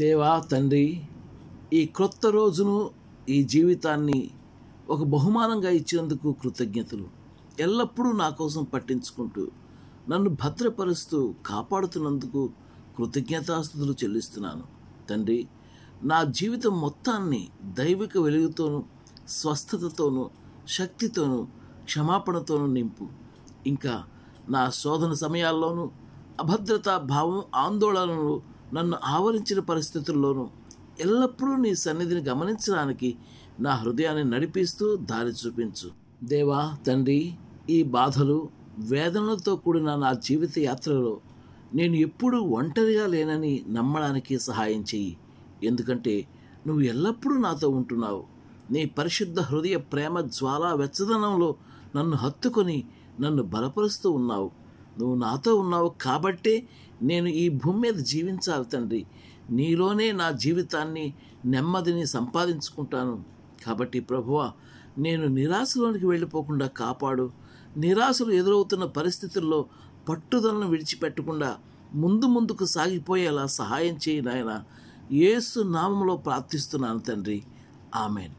దేవా తండ్రి ఈ క్రొత్త రోజును ఈ జీవితాన్ని ఒక బహుమానంగా ఇచ్చినందుకు కృతజ్ఞతలు ఎల్లప్పుడూ నా కోసం పట్టించుకుంటూ నన్ను భద్రపరుస్తూ కాపాడుతున్నందుకు కృతజ్ఞతాస్థుతులు చెల్లిస్తున్నాను తండ్రి నా జీవితం మొత్తాన్ని దైవిక వెలుగుతోనూ స్వస్థతతోనూ శక్తితోనూ క్షమాపణతోనూ నింపు ఇంకా నా శోధన సమయాల్లోనూ అభద్రతా భావం ఆందోళనలు నన్ను ఆవరించిన పరిస్థితుల్లోనూ ఎల్లప్పుడూ నీ సన్నిధిని గమనించడానికి నా హృదయాన్ని నడిపిస్తూ దారి చూపించు దేవా తండ్రి ఈ బాధలు వేదనలతో కూడిన నా జీవిత యాత్రలో నేను ఎప్పుడూ ఒంటరిగా లేనని నమ్మడానికి సహాయం చెయ్యి ఎందుకంటే నువ్వు ఎల్లప్పుడూ నాతో ఉంటున్నావు నీ పరిశుద్ధ హృదయ ప్రేమ జ్వాలా వెచ్చదనంలో నన్ను హత్తుకొని నన్ను బలపరుస్తూ ఉన్నావు నువ్వు నాతో ఉన్నావు కాబట్టే నేను ఈ భూమి మీద జీవించాలి తండ్రి నీలోనే నా జీవితాన్ని నెమ్మదిని సంపాదించుకుంటాను కాబట్టి ప్రభువ నేను నిరాశలోనికి వెళ్ళిపోకుండా కాపాడు నిరాశలు ఎదురవుతున్న పరిస్థితుల్లో పట్టుదలను విడిచిపెట్టకుండా ముందు ముందుకు సాగిపోయేలా సహాయం చేయి నాయన ఏసు నామంలో ప్రార్థిస్తున్నాను తండ్రి ఆమెన్